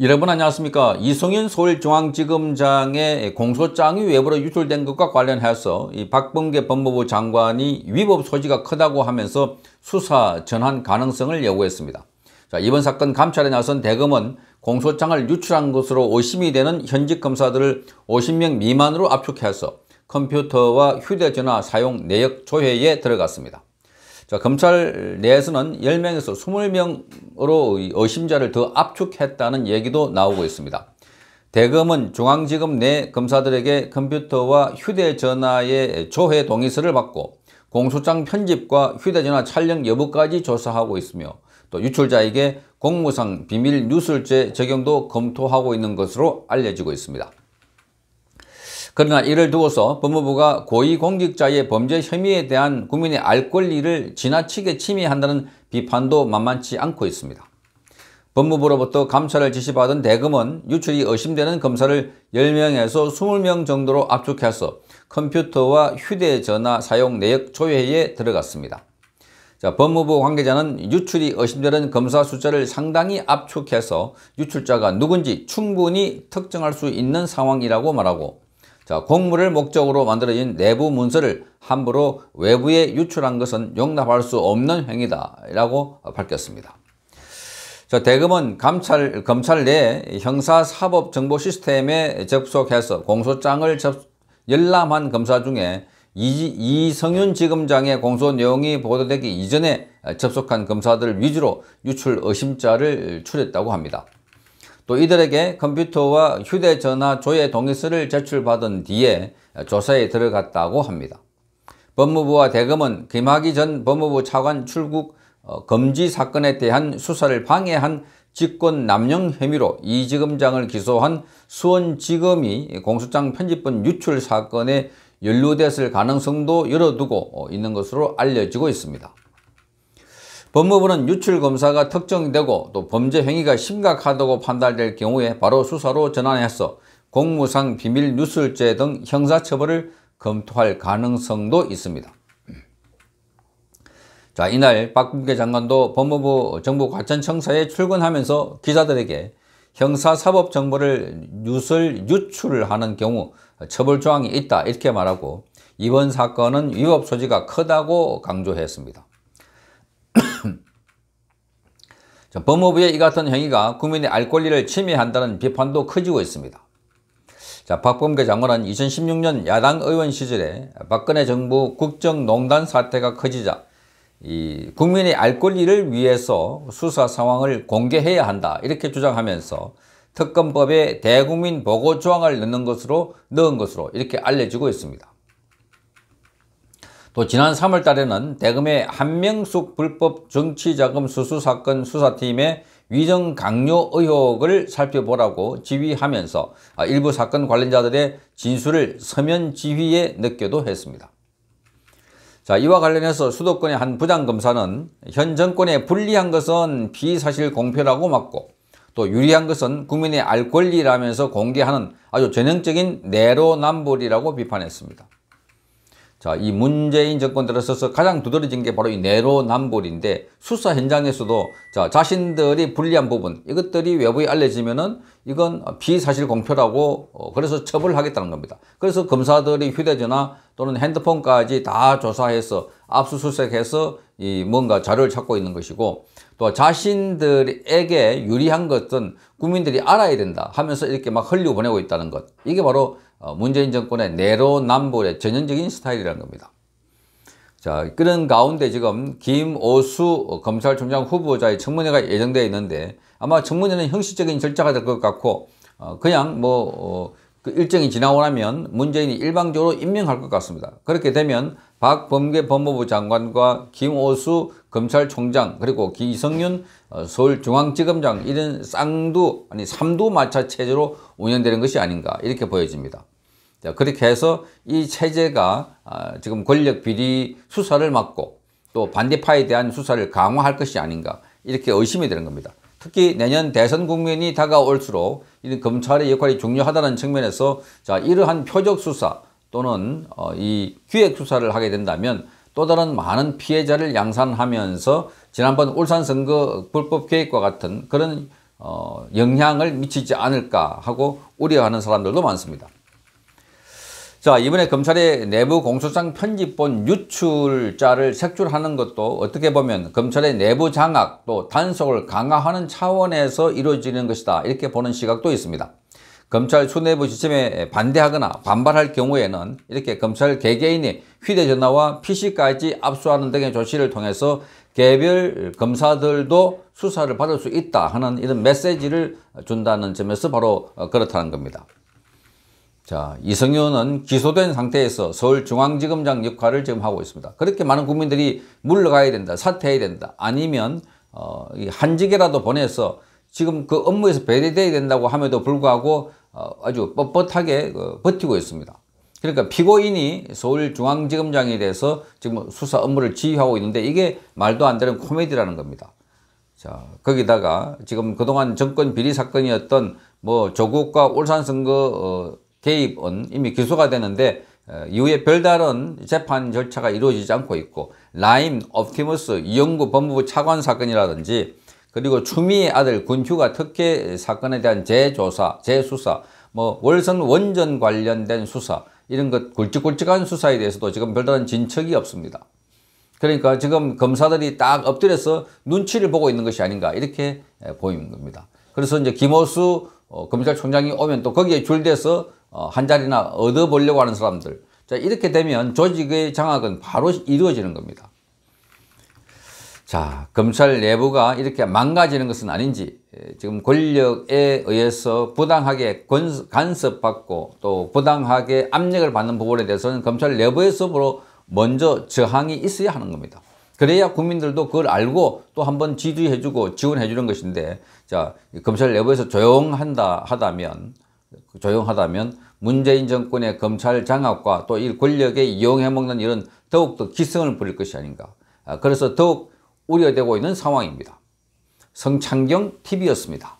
여러분 안녕하십니까 이성윤 서울중앙지검장의 공소장이 외부로 유출된 것과 관련해서 이 박범계 법무부 장관이 위법 소지가 크다고 하면서 수사 전환 가능성을 요구했습니다 자, 이번 사건 감찰에 나선 대검은 공소장을 유출한 것으로 의심이 되는 현직 검사들을 50명 미만으로 압축해서 컴퓨터와 휴대전화 사용 내역 조회에 들어갔습니다 자, 검찰 내에서는 10명에서 20명으로 의심자를 더 압축했다는 얘기도 나오고 있습니다. 대검은 중앙지검 내 검사들에게 컴퓨터와 휴대전화의 조회 동의서를 받고 공소장 편집과 휴대전화 촬영 여부까지 조사하고 있으며 또 유출자에게 공무상 비밀 누설죄 적용도 검토하고 있는 것으로 알려지고 있습니다. 그러나 이를 두어서 법무부가 고위공직자의 범죄 혐의에 대한 국민의 알 권리를 지나치게 침해한다는 비판도 만만치 않고 있습니다. 법무부로부터 감찰을 지시받은 대금은 유출이 의심되는 검사를 10명에서 20명 정도로 압축해서 컴퓨터와 휴대전화 사용 내역 조회에 들어갔습니다. 자, 법무부 관계자는 유출이 의심되는 검사 숫자를 상당히 압축해서 유출자가 누군지 충분히 특정할 수 있는 상황이라고 말하고 자, 공무를 목적으로 만들어진 내부 문서를 함부로 외부에 유출한 것은 용납할 수 없는 행위다라고 밝혔습니다. 자, 대검은 감찰, 검찰 내 형사사법정보시스템에 접속해서 공소장을 접, 열람한 검사 중에 이, 이성윤 지검장의 공소 내용이 보도되기 이전에 접속한 검사들 위주로 유출 의심자를 추렸다고 합니다. 또 이들에게 컴퓨터와 휴대전화 조회 동의서를 제출받은 뒤에 조사에 들어갔다고 합니다. 법무부와 대검은 김학의 전 법무부 차관 출국 금지 어, 사건에 대한 수사를 방해한 직권 남용 혐의로 이지검장을 기소한 수원지검이 공수장 편집본 유출 사건에 연루됐을 가능성도 열어두고 어, 있는 것으로 알려지고 있습니다. 법무부는 유출 검사가 특정되고 또 범죄 행위가 심각하다고 판단될 경우에 바로 수사로 전환해서 공무상 비밀 누설죄 등 형사처벌을 검토할 가능성도 있습니다. 자 이날 박국계 장관도 법무부 정부과천청사에 출근하면서 기자들에게 형사사법 정보를 유설 유출을 하는 경우 처벌 조항이 있다 이렇게 말하고 이번 사건은 위법 소지가 크다고 강조했습니다. 법무부의 이 같은 행위가 국민의 알 권리를 침해한다는 비판도 커지고 있습니다. 자, 박범계 장관은 2016년 야당 의원 시절에 박근혜 정부 국정농단 사태가 커지자 이 국민의 알 권리를 위해서 수사 상황을 공개해야 한다 이렇게 주장하면서 특검법에 대국민 보고 조항을 넣는 것으로 넣은 것으로 이렇게 알려지고 있습니다. 또 지난 3월 달에는 대검의 한명숙 불법 정치자금 수수 사건 수사팀의 위정 강요 의혹을 살펴보라고 지휘하면서 아, 일부 사건 관련자들의 진술을 서면 지휘에 느껴도 했습니다. 자, 이와 관련해서 수도권의 한 부장검사는 현 정권에 불리한 것은 비사실 공표라고 막고 또 유리한 것은 국민의 알 권리라면서 공개하는 아주 전형적인 내로남불이라고 비판했습니다. 자, 이 문재인 정권 들어서서 가장 두드러진 게 바로 이 내로남불인데 수사 현장에서도 자, 자신들이 불리한 부분 이것들이 외부에 알려지면은 이건 비사실 공표라고 어, 그래서 처벌하겠다는 겁니다. 그래서 검사들이 휴대전화 또는 핸드폰까지 다 조사해서 압수수색해서 이 뭔가 자료를 찾고 있는 것이고 또 자신들에게 유리한 것은 국민들이 알아야 된다 하면서 이렇게 막 흘리고 보내고 있다는 것 이게 바로 어, 문재인 정권의 내로남불의 전형적인 스타일이라는 겁니다. 자 그런 가운데 지금 김오수 검찰총장 후보자의 청문회가 예정되어 있는데 아마 청문회는 형식적인 절차가 될 것 같고 어, 그냥 뭐그 어, 일정이 지나고 나면 문재인이 일방적으로 임명할 것 같습니다. 그렇게 되면 박범계 법무부 장관과 김오수 검찰총장 그리고 기성윤 어, 서울중앙지검장 이런 쌍두 아니 삼두 마차 체제로 운영되는 것이 아닌가 이렇게 보여집니다. 자, 그렇게 해서 이 체제가 아, 지금 권력 비리 수사를 막고 또 반대파에 대한 수사를 강화할 것이 아닌가 이렇게 의심이 되는 겁니다. 특히 내년 대선 국면이 다가올수록 이런 검찰의 역할이 중요하다는 측면에서 자 이러한 표적 수사 또는 어, 이 기획 수사를 하게 된다면 또 다른 많은 피해자를 양산하면서 지난번 울산 선거 불법 개입과 같은 그런 어, 영향을 미치지 않을까 하고 우려하는 사람들도 많습니다. 자 이번에 검찰의 내부 공소장 편집본 유출자를 색출하는 것도 어떻게 보면 검찰의 내부 장악 또 단속을 강화하는 차원에서 이루어지는 것이다 이렇게 보는 시각도 있습니다. 검찰 수뇌부 시스에 반대하거나 반발할 경우에는 이렇게 검찰 개개인이 휴대전화와 PC까지 압수하는 등의 조치를 통해서 개별 검사들도 수사를 받을 수 있다 하는 이런 메시지를 준다는 점에서 바로 어, 그렇다는 겁니다. 자, 이성윤은 기소된 상태에서 서울중앙지검장 역할을 지금 하고 있습니다. 그렇게 많은 국민들이 물러가야 된다, 사퇴해야 된다, 아니면 어, 한직에라도 보내서 지금 그 업무에서 배제돼야 된다고 함에도 불구하고 어, 아주 뻣뻣하게 그 버티고 있습니다. 그러니까 피고인이 서울중앙지검장에 대해서 지금 수사 업무를 지휘하고 있는데 이게 말도 안 되는 코미디라는 겁니다. 자, 거기다가 지금 그동안 정권 비리 사건이었던 뭐 조국과 울산 선거 어, 개입은 이미 기소가 되는데 어, 이후에 별다른 재판 절차가 이루어지지 않고 있고 라임, 옵티머스, 이영구 법무부 차관 사건이라든지 그리고 추미애 아들 군휴가 특혜 사건에 대한 재조사, 재수사, 뭐 월선 원전 관련된 수사 이런 것 굵직굵직한 수사에 대해서도 지금 별다른 진척이 없습니다. 그러니까 지금 검사들이 딱 엎드려서 눈치를 보고 있는 것이 아닌가 이렇게 예, 보이는 겁니다. 그래서 이제 김호수 어, 검찰총장이 오면 또 거기에 줄대서 어, 한 자리나 얻어보려고 하는 사람들 자 이렇게 되면 조직의 장악은 바로 이루어지는 겁니다. 자, 검찰 내부가 이렇게 망가지는 것은 아닌지 예, 지금 권력에 의해서 부당하게 간섭받고 또 부당하게 압력을 받는 부분에 대해서는 검찰 내부에서로 뭐 먼저 저항이 있어야 하는 겁니다. 그래야 국민들도 그걸 알고 또 한번 지지해주고 지원해주는 것인데 자 검찰 내부에서 조용한다 하다면 조용하다면 문재인 정권의 검찰 장악과 또 이 권력에 이용해먹는 이런 더욱더 기승을 부릴 것이 아닌가 아, 그래서 더욱 우려되고 있는 상황입니다. 성창경 TV였습니다.